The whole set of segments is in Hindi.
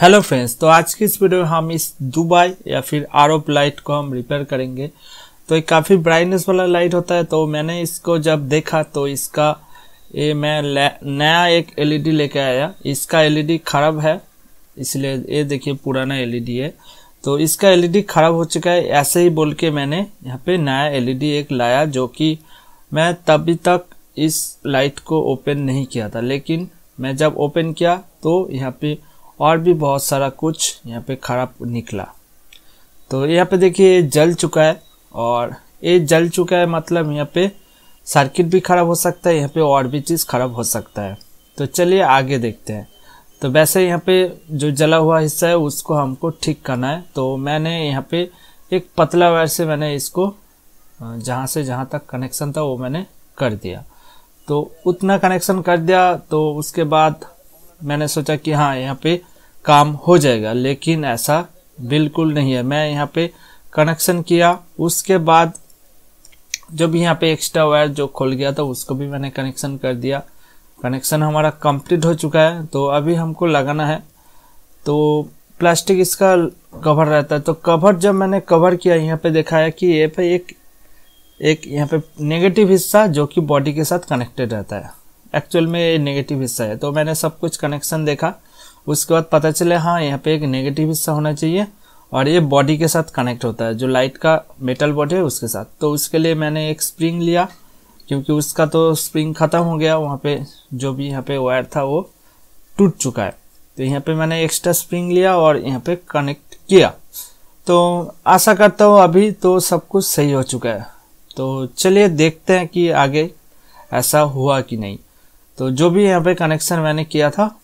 हेलो फ्रेंड्स तो आज की इस वीडियो में हम इस दुबई या फिर आरोप लाइट को हम रिपेयर करेंगे तो ये काफ़ी ब्राइटनेस वाला लाइट होता है तो मैंने इसको जब देखा तो इसका ये मैं नया एक एलईडी e लेके आया इसका एलईडी e खराब है इसलिए ये देखिए पुराना एलईडी e है तो इसका एलईडी खराब हो चुका है ऐसे ही बोल के मैंने यहाँ पर नया एल एक लाया जो कि मैं तभी तक इस लाइट को ओपन नहीं किया था लेकिन मैं जब ओपन किया तो यहाँ पे और भी बहुत सारा कुछ यहाँ पे खराब निकला तो यहाँ पे देखिए जल चुका है और ये जल चुका है मतलब यहाँ पे सर्किट भी खराब हो सकता है यहाँ पे और भी चीज़ खराब हो सकता है तो चलिए आगे देखते हैं तो वैसे यहाँ पे जो जला हुआ हिस्सा है उसको हमको ठीक करना है तो मैंने यहाँ पे एक पतला वायर से मैंने इसको जहाँ से जहाँ तक कनेक्शन था वो मैंने कर दिया तो उतना कनेक्शन कर दिया तो उसके बाद मैंने सोचा कि हाँ यहाँ पे काम हो जाएगा लेकिन ऐसा बिल्कुल नहीं है मैं यहाँ पे कनेक्शन किया उसके बाद जब यहाँ पे एक्स्ट्रा वायर जो खोल गया था उसको भी मैंने कनेक्शन कर दिया कनेक्शन हमारा कंप्लीट हो चुका है तो अभी हमको लगाना है तो प्लास्टिक इसका कवर रहता है तो कवर जब मैंने कवर किया यहाँ पे देखा है कि ये पे एक एक यहाँ पे नेगेटिव हिस्सा जो कि बॉडी के साथ कनेक्टेड रहता है एक्चुअल में नेगेटिव हिस्सा है तो मैंने सब कुछ कनेक्शन देखा उसके बाद पता चले हाँ यहाँ पे एक नेगेटिव हिस्सा होना चाहिए और ये बॉडी के साथ कनेक्ट होता है जो लाइट का मेटल बॉडी है उसके साथ तो उसके लिए मैंने एक स्प्रिंग लिया क्योंकि उसका तो स्प्रिंग ख़त्म हो गया वहाँ पे जो भी यहाँ पे वायर था वो टूट चुका है तो यहाँ पे मैंने एक्स्ट्रा स्प्रिंग लिया और यहाँ पे कनेक्ट किया तो आशा करता हूँ अभी तो सब कुछ सही हो चुका है तो चलिए देखते हैं कि आगे ऐसा हुआ कि नहीं तो जो भी यहाँ पे कनेक्शन मैंने किया था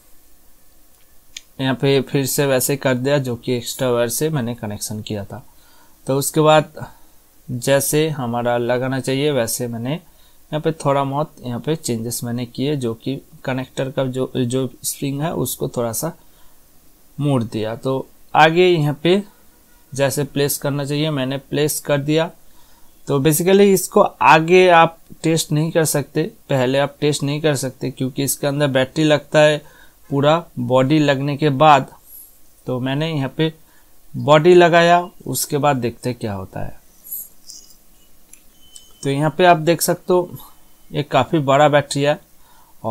यहाँ पे फिर से वैसे कर दिया जो कि एक्स्ट्रा वायर से मैंने कनेक्शन किया था तो उसके बाद जैसे हमारा लगाना चाहिए वैसे मैंने यहाँ पे थोड़ा बहुत यहाँ पे चेंजेस मैंने किए जो कि कनेक्टर का जो जो स्प्रिंग है उसको थोड़ा सा मोड़ दिया तो आगे यहाँ पे जैसे प्लेस करना चाहिए मैंने प्लेस कर दिया तो बेसिकली इसको आगे आप टेस्ट नहीं कर सकते पहले आप टेस्ट नहीं कर सकते क्योंकि इसके अंदर बैटरी लगता है पूरा बॉडी लगने के बाद तो मैंने यहाँ पे बॉडी लगाया उसके बाद देखते क्या होता है तो यहाँ पे आप देख सकते हो ये काफ़ी बड़ा बैटरी है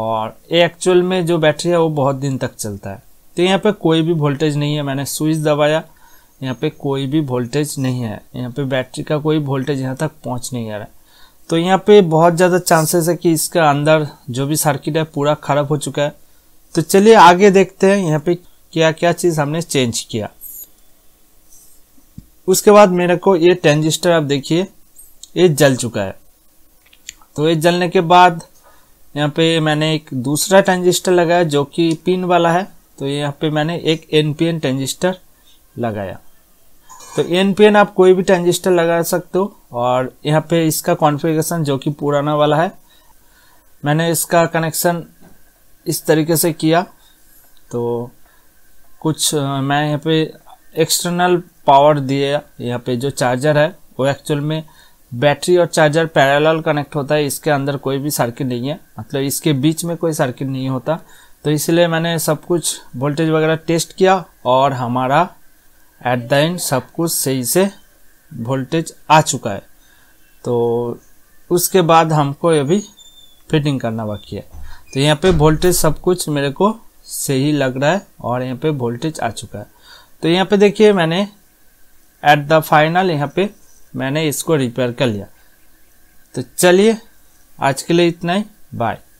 और ये एक्चुअल में जो बैटरी है वो बहुत दिन तक चलता है तो यहाँ पे कोई भी वोल्टेज नहीं है मैंने स्विच दबाया यहाँ पे कोई भी वोल्टेज नहीं है यहाँ पे बैटरी का कोई वोल्टेज यहाँ तक पहुँच नहीं आ रहा है तो यहाँ पे बहुत ज़्यादा चांसेस है कि इसका अंदर जो भी सर्किट है पूरा ख़राब हो चुका है तो चलिए आगे देखते हैं यहाँ पे क्या क्या चीज़ हमने चेंज किया उसके बाद मेरे को ये ट्रांजिस्टर आप देखिए ये जल चुका है तो ये जलने के बाद यहाँ पे मैंने एक दूसरा ट्रांजिस्टर लगाया जो कि पिन वाला है तो यहाँ पे मैंने एक एन पी एन ट्रांजिस्टर लगाया तो एन पी एन आप कोई भी ट्रांजिस्टर लगा सकते हो और यहाँ पे इसका कॉन्फ़िगरेशन जो कि पुराना वाला है मैंने इसका कनेक्शन इस तरीके से किया तो कुछ मैं यहाँ पे एक्सटर्नल पावर दिया यहाँ पे जो चार्जर है वो एक्चुअल में बैटरी और चार्जर पैरेलल कनेक्ट होता है इसके अंदर कोई भी सर्किट नहीं है मतलब इसके बीच में कोई सर्किट नहीं होता तो इसलिए मैंने सब कुछ वोल्टेज वगैरह टेस्ट किया और हमारा एट द एंड सब कुछ सही से वोल्टेज आ चुका है तो उसके बाद हमको अभी फिटिंग करना बाकी है तो यहाँ पे वोल्टेज सब कुछ मेरे को सही लग रहा है और यहाँ पे वोल्टेज आ चुका है तो यहाँ पे देखिए मैंने एट द फाइनल यहाँ पे मैंने इसको रिपेयर कर लिया तो चलिए आज के लिए इतना ही बाय